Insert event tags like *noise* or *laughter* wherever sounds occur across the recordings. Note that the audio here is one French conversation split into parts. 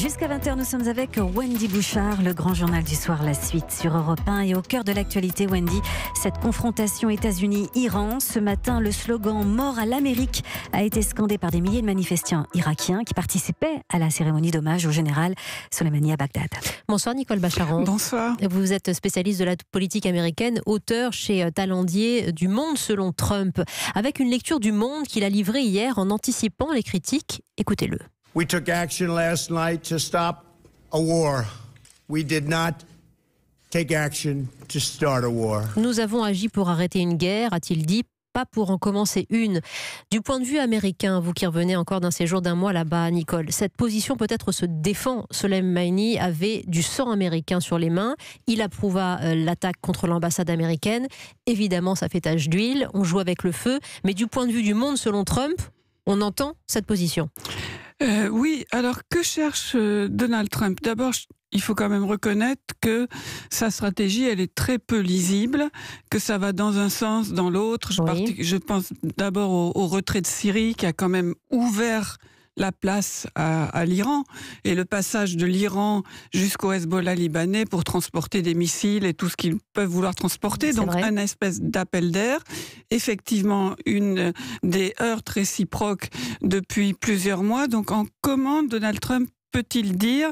Jusqu'à 20h, nous sommes avec Wendy Bouchard, le grand journal du soir, la suite sur Europe 1. Et au cœur de l'actualité, Wendy, cette confrontation États-Unis-Iran. Ce matin, le slogan Mort à l'Amérique a été scandé par des milliers de manifestants irakiens qui participaient à la cérémonie d'hommage au général Soleimani à Bagdad. Bonsoir Nicole Bacharan. Bonsoir. Vous êtes spécialiste de la politique américaine, auteur chez euh, Talandier du Monde selon Trump, avec une lecture du Monde qu'il a livrée hier en anticipant les critiques. Écoutez-le. Nous avons agi pour arrêter une guerre, a-t-il dit, pas pour en commencer une. Du point de vue américain, vous qui revenez encore d'un séjour d'un mois là-bas, Nicole, cette position peut-être se défend. Soleimani avait du sang américain sur les mains. Il approuva euh, l'attaque contre l'ambassade américaine. Évidemment, ça fait tache d'huile. On joue avec le feu. Mais du point de vue du monde, selon Trump, on entend cette position. Euh, oui, alors que cherche euh, Donald Trump D'abord, il faut quand même reconnaître que sa stratégie, elle est très peu lisible, que ça va dans un sens, dans l'autre. Je, pense d'abord au, retrait de Syrie qui a quand même ouvert la place à, l'Iran. Et le passage de l'Iran jusqu'au Hezbollah libanais pour transporter des missiles et tout ce qu'ils peuvent vouloir transporter, donc un espèce d'appel d'air. Effectivement, une des heurts réciproques depuis plusieurs mois. Donc en comment Donald Trump peut-il dire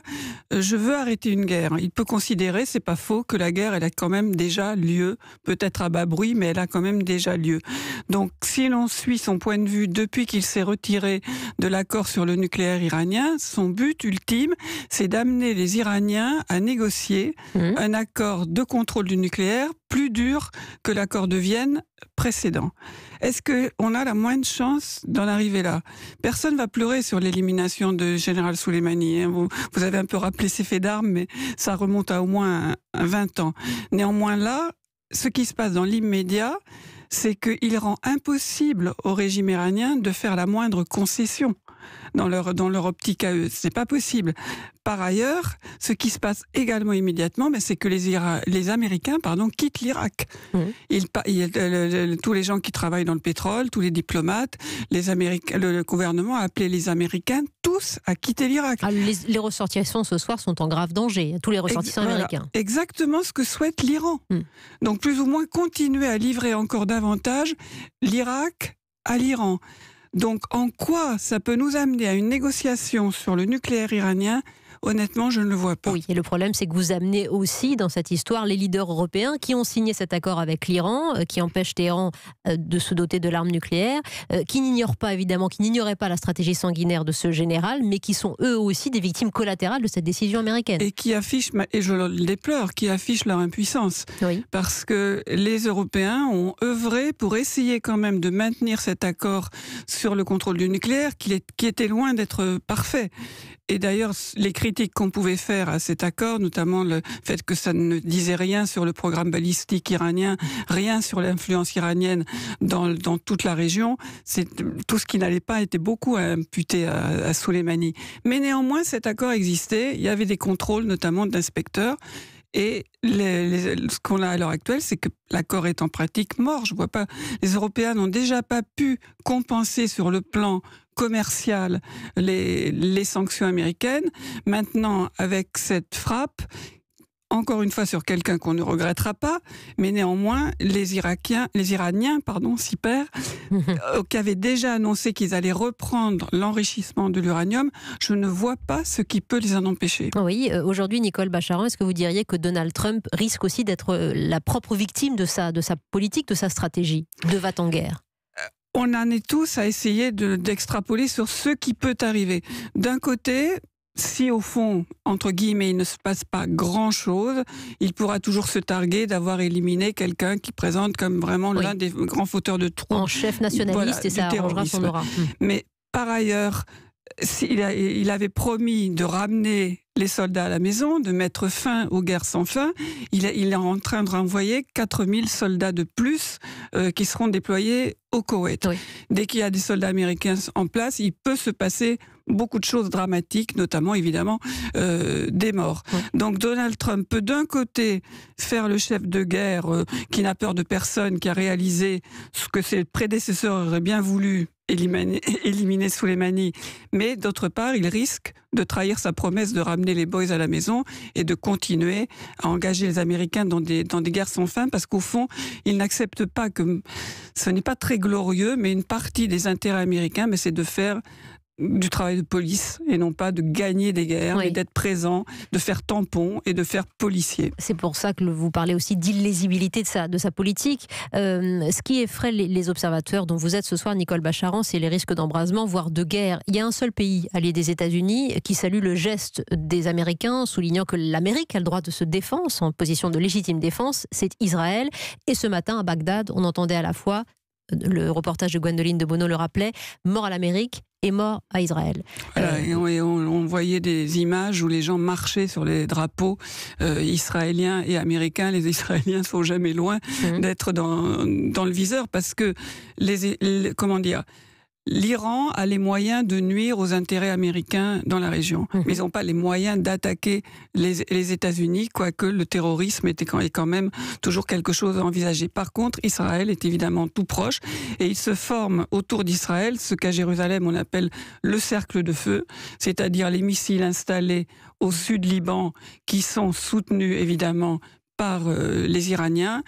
euh, je veux arrêter une guerre Il peut considérer, c'est pas faux, que la guerre elle a quand même déjà lieu, peut-être à bas bruit, mais elle a quand même déjà lieu. Donc si l'on suit son point de vue depuis qu'il s'est retiré de l'accord sur le nucléaire iranien, son but ultime, c'est d'amener les Iraniens à négocier mmh. un accord de contrôle du nucléaire plus dur que l'accord de Vienne précédent. Est-ce qu'on a la moindre chance d'en arriver là Personne va pleurer sur l'élimination de Général Soleimani. Hein. Vous, avez un peu rappelé ses faits d'armes, mais ça remonte à au moins 20 ans. Néanmoins, là, ce qui se passe dans l'immédiat, c'est qu'il rend impossible au régime iranien de faire la moindre concession dans leur, dans leur optique à eux. Ce n'est pas possible. Par ailleurs, ce qui se passe également immédiatement, mais ben, c'est que les, les Américains pardon, quittent l'Irak. tous les gens qui travaillent dans le pétrole, tous les diplomates, les le, gouvernement a appelé les Américains tous à quitter l'Irak. Ah, les, ressortissants ce soir sont en grave danger, tous les ressortissants américains. exactement ce que souhaite l'Iran. Hmm. Donc plus ou moins continuer à livrer encore davantage l'Irak à l'Iran. Donc en quoi ça peut nous amener à une négociation sur le nucléaire iranien Honnêtement, je ne le vois pas. Oui, et le problème, c'est que vous amenez aussi dans cette histoire les leaders européens qui ont signé cet accord avec l'Iran, euh, qui empêche Téhéran euh, de se doter de l'arme nucléaire, euh, qui n'ignorent pas évidemment, qui n'ignoraient pas la stratégie sanguinaire de ce général, mais qui sont eux aussi des victimes collatérales de cette décision américaine. Et qui affichent, et je le pleure, qui affichent leur impuissance. Parce que les Européens ont œuvré pour essayer quand même de maintenir cet accord sur le contrôle du nucléaire, qui était loin d'être parfait. Et d'ailleurs, les critiques qu'on pouvait faire à cet accord, notamment le fait que ça ne disait rien sur le programme balistique iranien, rien sur l'influence iranienne dans, toute la région, c'est tout ce qui n'allait pas était beaucoup imputé à, à Soleimani. Mais néanmoins, cet accord existait. Il y avait des contrôles, notamment d'inspecteurs. Et ce qu'on a à l'heure actuelle, c'est que l'accord est en pratique mort. Je vois pas. Les Européens n'ont déjà pas pu compenser sur le plan commerciales les, sanctions américaines. Maintenant, avec cette frappe, encore une fois sur quelqu'un qu'on ne regrettera pas, mais néanmoins les Irakiens, les Iraniens, pardon, s'y *laughs* euh, qui avaient déjà annoncé qu'ils allaient reprendre l'enrichissement de l'uranium. Je ne vois pas ce qui peut les en empêcher. Oui, euh, aujourd'hui, Nicole Bacharan, est-ce que vous diriez que Donald Trump risque aussi d'être euh, la propre victime de sa politique, de sa stratégie, de va t en guerre on en est tous à essayer d'extrapoler sur ce qui peut arriver. D'un côté, si au fond, entre guillemets, il ne se passe pas grand-chose, il pourra toujours se targuer d'avoir éliminé quelqu'un qui présente comme vraiment l'un des grands fauteurs de troubles. En chef nationaliste, et ça arrangera son aura. Hum. Mais par ailleurs, il avait promis de ramener les soldats à la maison, de mettre fin aux guerres sans fin. Il, est en train de renvoyer 4000 soldats de plus euh, qui seront déployés au Koweït. Dès qu'il y a des soldats américains en place, il peut se passer beaucoup de choses dramatiques, notamment évidemment euh, des morts. Donc Donald Trump peut d'un côté faire le chef de guerre euh, qui n'a peur de personne, qui a réalisé ce que ses prédécesseurs auraient bien voulu éliminer, *laughs* les manies mais d'autre part, il risque de trahir sa promesse de ramener les boys à la maison et de continuer à engager les Américains dans des, dans des guerres sans fin, parce qu'au fond, il n'accepte pas que ce n'est pas très glorieux, mais une partie des intérêts américains, mais c'est de faire du travail de police et non pas de gagner des guerres, mais d'être présent, de faire tampon et de faire policier. C'est pour ça que vous parlez aussi d'illésibilité de sa, de sa politique. Euh, ce qui effraie les, les, observateurs dont vous êtes ce soir, Nicole Bacharan, c'est les risques d'embrasement, voire de guerre. Il y a un seul pays, allié des États-Unis, qui salue le geste des Américains, soulignant que l'Amérique a le droit de se défendre en position de légitime défense, c'est Israël. Et ce matin, à Bagdad, on entendait à la fois le reportage de Gwendoline de Bono le rappelait, mort à l'Amérique et mort à Israël. Euh, et, on, voyait des images où les gens marchaient sur les drapeaux euh, israéliens et américains. Les Israéliens sont jamais loin mhm. d'être dans, le viseur parce que les, les comment dire l'Iran a les moyens de nuire aux intérêts américains dans la région. Mhm. Mais ils n'ont pas les moyens d'attaquer les, États-Unis, quoique le terrorisme quand, est quand même toujours quelque chose à envisager. Par contre, Israël est évidemment tout proche et il se forme autour d'Israël ce qu'à Jérusalem on appelle le cercle de feu, c'est-à-dire les missiles installés au sud Liban qui sont soutenus évidemment par euh, les Iraniens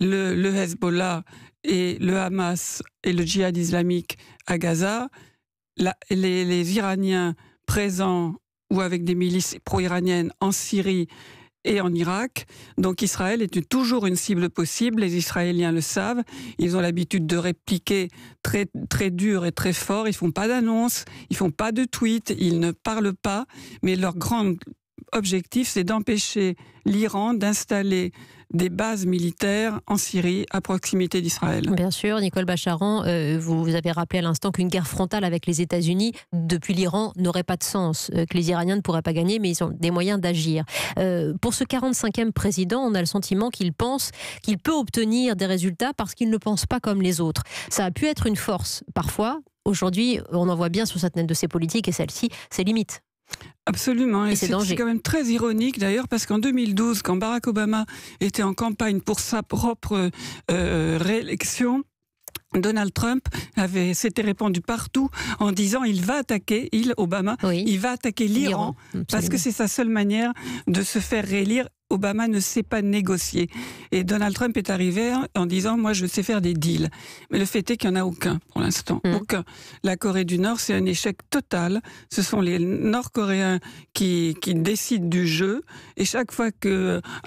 le, Hezbollah et le Hamas et le djihad islamique à Gaza, les, Iraniens présents ou avec des milices pro-iraniennes en Syrie et en Irak. Donc Israël est toujours une cible possible, les Israéliens le savent, ils ont l'habitude de répliquer très, très dur et très fort, ils font pas d'annonces, ils font pas de tweets, ils ne parlent pas, mais leur grande objectif, c'est d'empêcher l'Iran d'installer des bases militaires en Syrie à proximité d'Israël. Bien sûr, Nicole Bacharan, euh, vous, avez rappelé à l'instant qu'une guerre frontale avec les États-Unis depuis l'Iran n'aurait pas de sens, euh, que les Iraniens ne pourraient pas gagner, mais ils ont des moyens d'agir. Euh, pour ce 45e président, on a le sentiment qu'il pense qu'il peut obtenir des résultats parce qu'il ne pense pas comme les autres. Ça a pu être une force parfois. Aujourd'hui, on en voit bien sur certaines de ses politiques et celle-ci, ses limites. Absolument, et, c'est quand même très ironique d'ailleurs parce qu'en 2012, quand Barack Obama était en campagne pour sa propre euh, réélection, Donald Trump avait s'était répandu partout en disant il va attaquer il Obama il va attaquer l'Iran parce que c'est sa seule manière de se faire réélire Obama ne sait pas négocier. Et Donald Trump est arrivé en disant Moi, je sais faire des deals. Mais le fait est qu'il n'y en a aucun pour l'instant. Mmh. Aucun. La Corée du Nord, c'est un échec total. Ce sont les Nord-Coréens qui, décident du jeu. Et chaque fois qu'un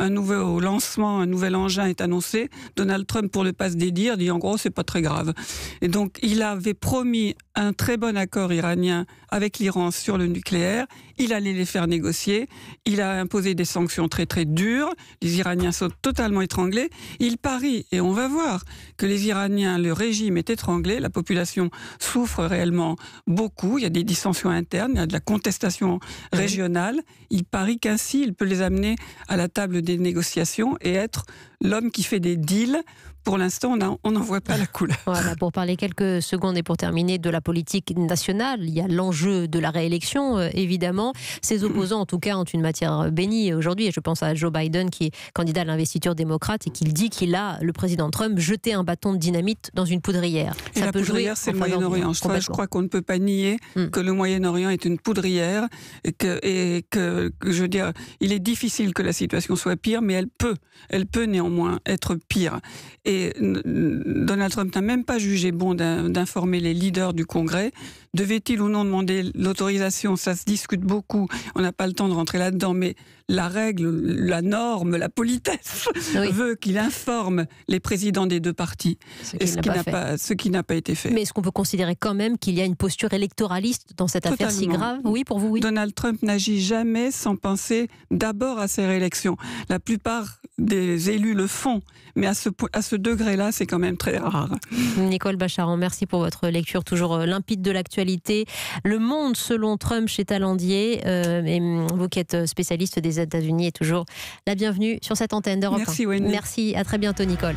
euh, nouveau lancement, un nouvel engin est annoncé, Donald Trump, pour le passe des dires, dit En gros, c'est pas très grave. Et donc, il avait promis un très bon accord iranien avec l'Iran sur le nucléaire il allait les faire négocier, il a imposé des sanctions très très dures, les Iraniens sont totalement étranglés, il parie, et on va voir que les Iraniens, le régime est étranglé, la population souffre réellement beaucoup, il y a des dissensions internes, il y a de la contestation régionale, il parie qu'ainsi il peut les amener à la table des négociations et être l'homme qui fait des deals, pour l'instant, on n'en voit pas la couleur. pour parler quelques secondes et pour terminer de la politique nationale, il y a l'enjeu de la réélection, euh, évidemment. Ses opposants, en tout cas, ont une matière bénie aujourd'hui. Et je pense à Joe Biden, qui est candidat à l'investiture démocrate et qui dit qu'il a, le président Trump, jeté un bâton de dynamite dans une poudrière. la poudrière, c'est le Moyen-Orient. Je, je crois qu'on ne peut pas nier hmm. que le Moyen-Orient est une poudrière et que, et que, je veux dire, il est difficile que la situation soit pire, mais elle peut. Elle peut néanmoins moins être pire. Et Donald Trump n'a même pas jugé bon d'informer les leaders du Congrès Devait-il ou non demander l'autorisation Ça se discute beaucoup. On n'a pas le temps de rentrer là-dedans, mais la règle, la norme, la politesse veut qu'il informe les présidents des deux partis. Ce qui n'a pas, pas été fait. Mais est-ce qu'on peut considérer quand même qu'il y a une posture électoraliste dans cette affaire si grave Oui, pour vous, oui. Donald Trump n'agit jamais sans penser d'abord à ses réélections. La plupart des élus le font, mais à ce, à ce degré-là, c'est quand même très rare. Nicole Bacharan, merci pour votre lecture toujours euh, limpide de l'actualité. Le monde selon Trump chez Talandier. Euh, et hum, vous qui êtes euh, spécialiste des États-Unis et toujours la bienvenue sur cette antenne d'Europe. Merci, Merci, à très bientôt, Nicole.